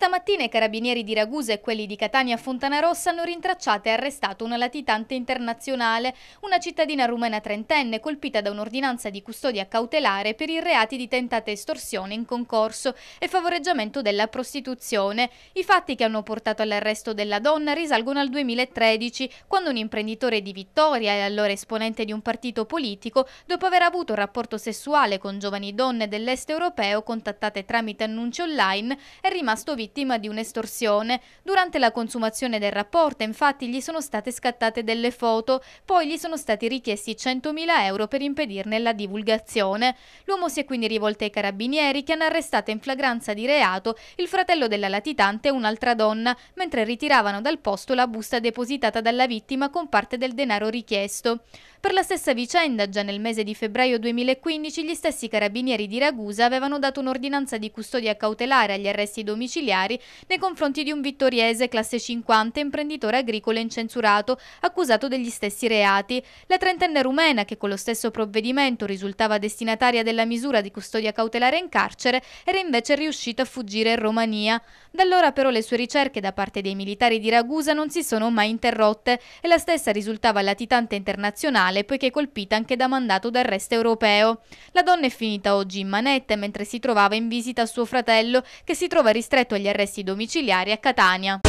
Stamattina i carabinieri di Ragusa e quelli di Catania a Fontanarossa hanno rintracciato e arrestato una latitante internazionale, una cittadina rumena trentenne colpita da un'ordinanza di custodia cautelare per i reati di tentata estorsione in concorso e favoreggiamento della prostituzione. I fatti che hanno portato all'arresto della donna risalgono al 2013, quando un imprenditore di Vittoria e allora esponente di un partito politico, dopo aver avuto un rapporto sessuale con giovani donne dell'est europeo contattate tramite annunci online, è rimasto vittima vittima di un'estorsione. Durante la consumazione del rapporto infatti gli sono state scattate delle foto, poi gli sono stati richiesti 100.000 euro per impedirne la divulgazione. L'uomo si è quindi rivolto ai carabinieri che hanno arrestato in flagranza di reato il fratello della latitante e un'altra donna, mentre ritiravano dal posto la busta depositata dalla vittima con parte del denaro richiesto. Per la stessa vicenda, già nel mese di febbraio 2015, gli stessi carabinieri di Ragusa avevano dato un'ordinanza di custodia cautelare agli arresti domiciliari familiari nei confronti di un vittoriese classe 50 imprenditore agricolo incensurato accusato degli stessi reati. La trentenne rumena che con lo stesso provvedimento risultava destinataria della misura di custodia cautelare in carcere era invece riuscita a fuggire in Romania. Da allora però le sue ricerche da parte dei militari di Ragusa non si sono mai interrotte e la stessa risultava latitante internazionale poiché colpita anche da mandato d'arresto europeo. La donna è finita oggi in manette mentre si trovava in visita a suo fratello che si trova ristretto agli agli arresti domiciliari a Catania.